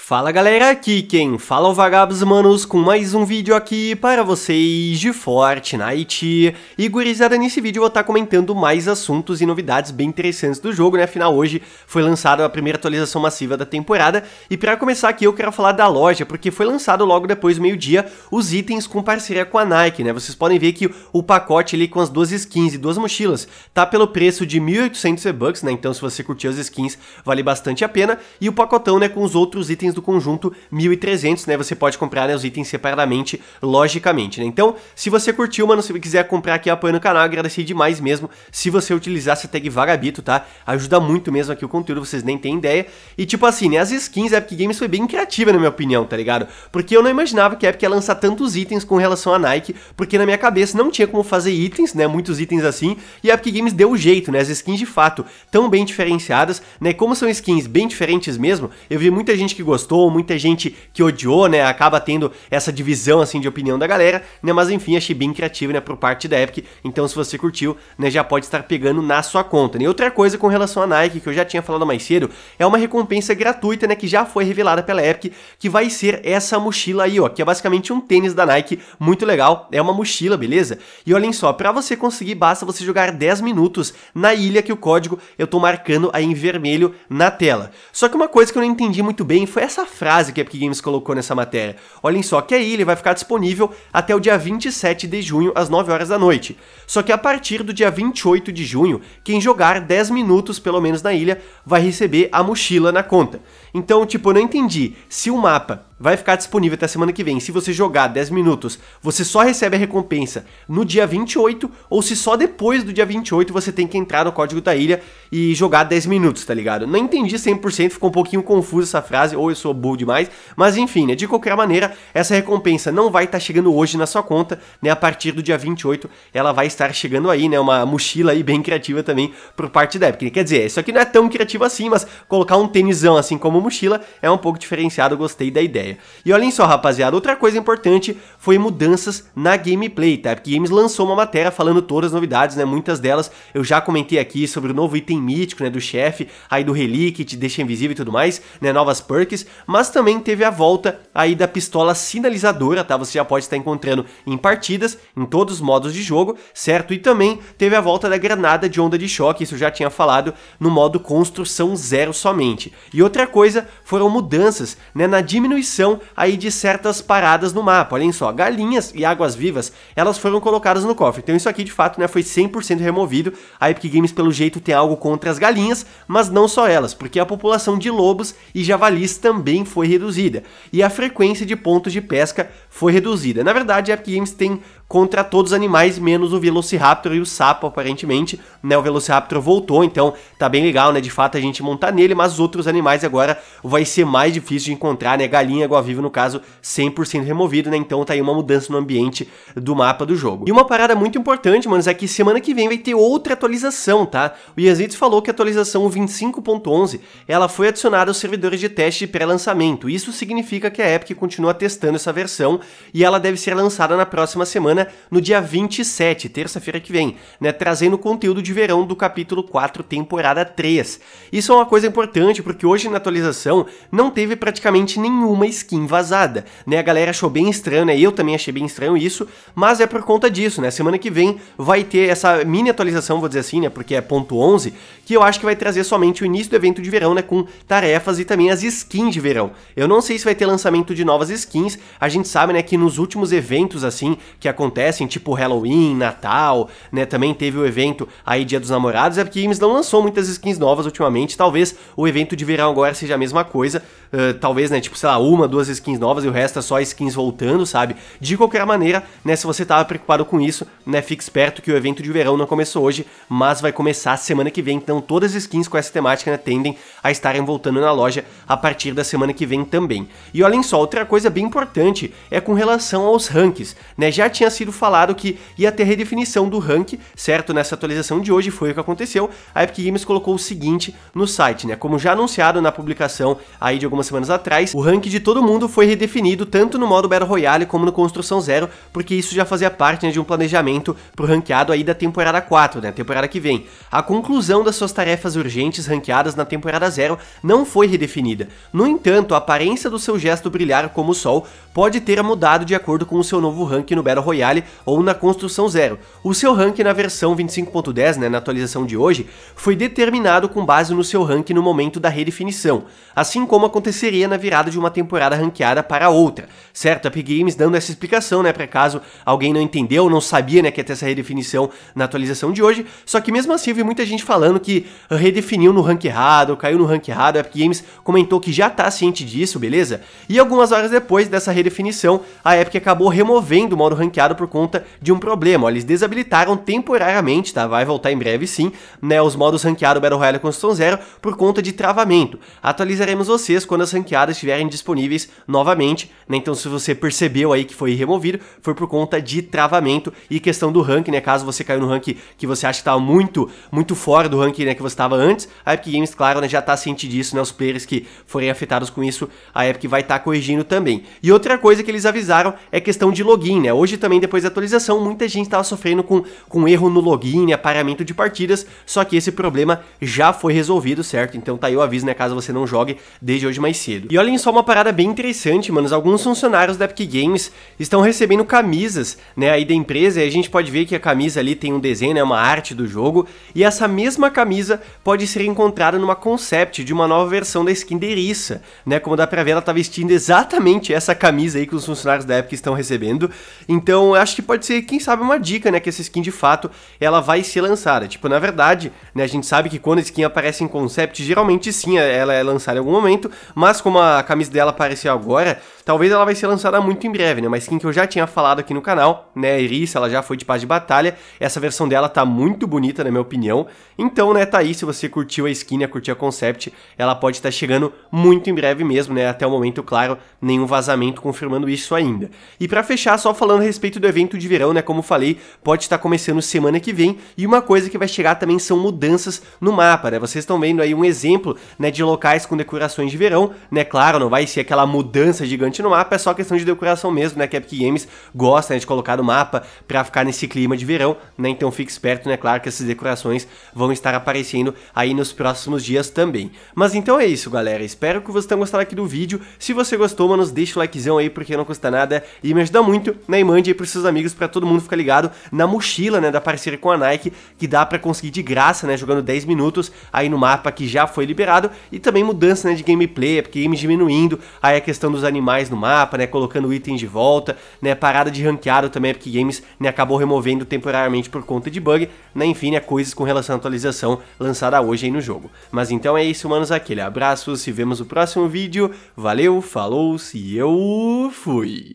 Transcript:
Fala galera, aqui quem fala é o Vagabos Manos com mais um vídeo aqui para vocês de Fortnite E gurizada, nesse vídeo eu vou estar tá comentando mais assuntos e novidades bem interessantes do jogo, né? Afinal, hoje foi lançada a primeira atualização massiva da temporada E para começar aqui eu quero falar da loja, porque foi lançado logo depois do meio-dia os itens com parceria com a Nike, né? Vocês podem ver que o pacote ali com as duas skins e duas mochilas tá pelo preço de 1.800 V-Bucks, né? Então se você curtir as skins, vale bastante a pena E o pacotão, né, com os outros itens itens do conjunto 1300, né? Você pode comprar né, os itens separadamente, logicamente, né? Então, se você curtiu, mano, se quiser comprar aqui apoiando o canal, agradecer demais mesmo se você utilizar essa tag Vagabito, tá? Ajuda muito mesmo aqui o conteúdo, vocês nem têm ideia. E tipo assim, né, as skins da Epic Games foi bem criativa, na minha opinião, tá ligado? Porque eu não imaginava que a Epic ia lançar tantos itens com relação à Nike, porque na minha cabeça não tinha como fazer itens, né? Muitos itens assim, e a Epic Games deu o jeito, né? As skins de fato tão bem diferenciadas, né? Como são skins bem diferentes mesmo, eu vi muita gente que gostou gostou, muita gente que odiou, né? Acaba tendo essa divisão assim de opinião da galera, né? Mas enfim, achei bem criativo, né, por parte da Epic. Então, se você curtiu, né, já pode estar pegando na sua conta. Né? E outra coisa com relação à Nike, que eu já tinha falado mais cedo, é uma recompensa gratuita, né, que já foi revelada pela Epic, que vai ser essa mochila aí, ó, que é basicamente um tênis da Nike, muito legal, é uma mochila, beleza? E olhem só, para você conseguir basta você jogar 10 minutos na ilha que o código eu tô marcando aí em vermelho na tela. Só que uma coisa que eu não entendi muito bem foi essa frase que a Epic Games colocou nessa matéria. Olhem só que aí ele vai ficar disponível até o dia 27 de junho, às 9 horas da noite. Só que a partir do dia 28 de junho, quem jogar 10 minutos pelo menos na ilha vai receber a mochila na conta. Então, tipo, eu não entendi se o mapa vai ficar disponível até semana que vem. Se você jogar 10 minutos, você só recebe a recompensa no dia 28, ou se só depois do dia 28 você tem que entrar no código da ilha e jogar 10 minutos, tá ligado? Não entendi 100%, ficou um pouquinho confuso essa frase, ou eu sou burro demais, mas enfim, né? De qualquer maneira, essa recompensa não vai estar tá chegando hoje na sua conta, né? A partir do dia 28, ela vai estar chegando aí, né? Uma mochila aí bem criativa também por parte da Epic. Né? Quer dizer, isso aqui não é tão criativo assim, mas colocar um tênisão assim como mochila é um pouco diferenciado, gostei da ideia história. E olhem só, rapaziada, outra coisa importante foi mudanças na gameplay, tá? Porque Games lançou uma matéria falando todas as novidades, né? Muitas delas eu já comentei aqui sobre o novo item mítico, né? Do chefe, aí do relique, te deixa invisível e tudo mais, né? Novas perks, mas também teve a volta aí da pistola sinalizadora, tá? Você já pode estar encontrando em partidas, em todos os modos de jogo, certo? E também teve a volta da granada de onda de choque, isso eu já tinha falado, no modo construção zero somente. E outra coisa foram mudanças, né? Na diminuição aí de certas paradas no mapa. Olhem só, galinhas e águas-vivas, elas foram colocadas no cofre. Então isso aqui, de fato, né, foi 100% removido. A Epic Games, pelo jeito, tem algo contra as galinhas, mas não só elas, porque a população de lobos e javalis também foi reduzida. E a frequência de pontos de pesca foi reduzida. Na verdade, a Epic Games tem contra todos os animais, menos o Velociraptor e o sapo, aparentemente, né, o Velociraptor voltou, então tá bem legal, né, de fato a gente montar nele, mas os outros animais agora vai ser mais difícil de encontrar, né, galinha água viva, no caso, 100% removido, né? Então tá aí uma mudança no ambiente do mapa do jogo. E uma parada muito importante, manos, é que semana que vem vai ter outra atualização, tá? O Yazid falou que a atualização 25.11, ela foi adicionada aos servidores de teste pré-lançamento. Isso significa que a Epic continua testando essa versão e ela deve ser lançada na próxima semana, no dia 27, terça-feira que vem, né? Trazendo o conteúdo de verão do capítulo 4, temporada 3. Isso é uma coisa importante porque hoje na atualização não teve praticamente nenhuma skin vazada, né? A galera achou bem estranho, né? Eu também achei bem estranho isso, mas é por conta disso, né? Semana que vem vai ter essa mini atualização, vou dizer assim, né? Porque é ponto 11, que eu acho que vai trazer somente o início do evento de verão, né? Com tarefas e também as skins de verão. Eu não sei se vai ter lançamento de novas skins, a gente sabe, né? Que nos últimos eventos, assim, que acontecem, tipo Halloween, Natal, né? Também teve o evento aí Dia dos Namorados, é porque Games não lançou muitas skins novas ultimamente, talvez o evento de verão agora seja a mesma coisa, uh, talvez, né? Tipo, sei lá, uma uma, duas skins novas e o resto é só skins voltando, sabe? De qualquer maneira, né, se você tava preocupado com isso, né, fique esperto que o evento de verão não começou hoje, mas vai começar semana que vem, então todas as skins com essa temática, né, tendem a estarem voltando na loja a partir da semana que vem também. E olhem só, outra coisa bem importante é com relação aos ranks, né, já tinha sido falado que ia ter redefinição do rank, certo? Nessa atualização de hoje foi o que aconteceu, a Epic Games colocou o seguinte no site, né, como já anunciado na publicação aí de algumas semanas atrás, o rank de todos todo mundo foi redefinido tanto no modo Battle Royale como no Construção Zero, porque isso já fazia parte né, de um planejamento pro ranqueado aí da temporada 4, né, temporada que vem. A conclusão das suas tarefas urgentes ranqueadas na temporada 0 não foi redefinida. No entanto, a aparência do seu gesto brilhar como o sol pode ter mudado de acordo com o seu novo rank no Battle Royale ou na Construção Zero. O seu rank na versão 25.10, né, na atualização de hoje, foi determinado com base no seu rank no momento da redefinição, assim como aconteceria na virada de uma temporada temporada ranqueada para outra, certo? Epic Games dando essa explicação, né, para caso alguém não entendeu, não sabia, né, que ia ter essa redefinição na atualização de hoje, só que mesmo assim eu vi muita gente falando que redefiniu no rank errado, caiu no rank errado, a Epic Games comentou que já tá ciente disso, beleza? E algumas horas depois dessa redefinição, a Epic acabou removendo o modo ranqueado por conta de um problema, eles desabilitaram temporariamente, tá? Vai voltar em breve sim, né, os modos ranqueado Battle Royale Construção Zero por conta de travamento. Atualizaremos vocês quando as ranqueadas estiverem disponíveis novamente, né? Então se você percebeu aí que foi removido, foi por conta de travamento e questão do rank, né? Caso você caiu no rank que você acha que estava muito, muito fora do rank, né, que você estava antes, a Epic Games, claro, né, já está ciente disso, né? Os players que forem afetados com isso, a Epic vai estar tá corrigindo também. E outra coisa que eles avisaram é questão de login, né? Hoje também depois da atualização, muita gente estava sofrendo com com erro no login, né, paramento de partidas, só que esse problema já foi resolvido, certo? Então tá aí o aviso, né, caso você não jogue desde hoje mais cedo. E olhem só uma parada bem bem interessante, mano. Alguns funcionários da Epic Games estão recebendo camisas, né, aí da empresa, e a gente pode ver que a camisa ali tem um desenho, né, uma arte do jogo, e essa mesma camisa pode ser encontrada numa concept de uma nova versão da skin Deriça, né, como dá pra ver, ela tá vestindo exatamente essa camisa aí que os funcionários da Epic estão recebendo, então acho que pode ser, quem sabe, uma dica, né, que essa skin de fato, ela vai ser lançada, tipo, na verdade, né, a gente sabe que quando a skin aparece em concept, geralmente sim, ela é lançada em algum momento, mas como a camisa dela aparece apareceu agora Talvez ela vai ser lançada muito em breve, né? Uma skin que eu já tinha falado aqui no canal, né? Iris ela já foi de paz de batalha. Essa versão dela tá muito bonita, na minha opinião. Então, né, tá aí. Se você curtiu a skin, né, curtiu a concept, ela pode estar tá chegando muito em breve mesmo, né? Até o momento, claro, nenhum vazamento confirmando isso ainda. E para fechar, só falando a respeito do evento de verão, né? Como falei, pode estar tá começando semana que vem. E uma coisa que vai chegar também são mudanças no mapa, né? Vocês estão vendo aí um exemplo, né, de locais com decorações de verão, né? Claro, não vai ser aquela mudança gigante no mapa é só questão de decoração mesmo, né? Que a Epic Games gosta né, de colocar no mapa para ficar nesse clima de verão, né? Então fique esperto, né? Claro que essas decorações vão estar aparecendo aí nos próximos dias também. Mas então é isso, galera. Espero que vocês tenham gostado aqui do vídeo. Se você gostou, mano, deixa o likezão aí porque não custa nada e me ajuda muito, né? E mande aí pros seus amigos para todo mundo ficar ligado na mochila, né? Da parceria com a Nike, que dá para conseguir de graça, né? Jogando 10 minutos aí no mapa que já foi liberado e também mudança, né? De gameplay, porque game diminuindo, aí a questão dos animais mais no mapa, né? Colocando itens de volta, né? Parada de ranqueado também, porque Epic Games né, acabou removendo temporariamente por conta de bug, né? Enfim, né, coisas com relação à atualização lançada hoje aí no jogo. Mas então é isso, manos, aquele abraço, se vemos no próximo vídeo, valeu, falou, se eu fui!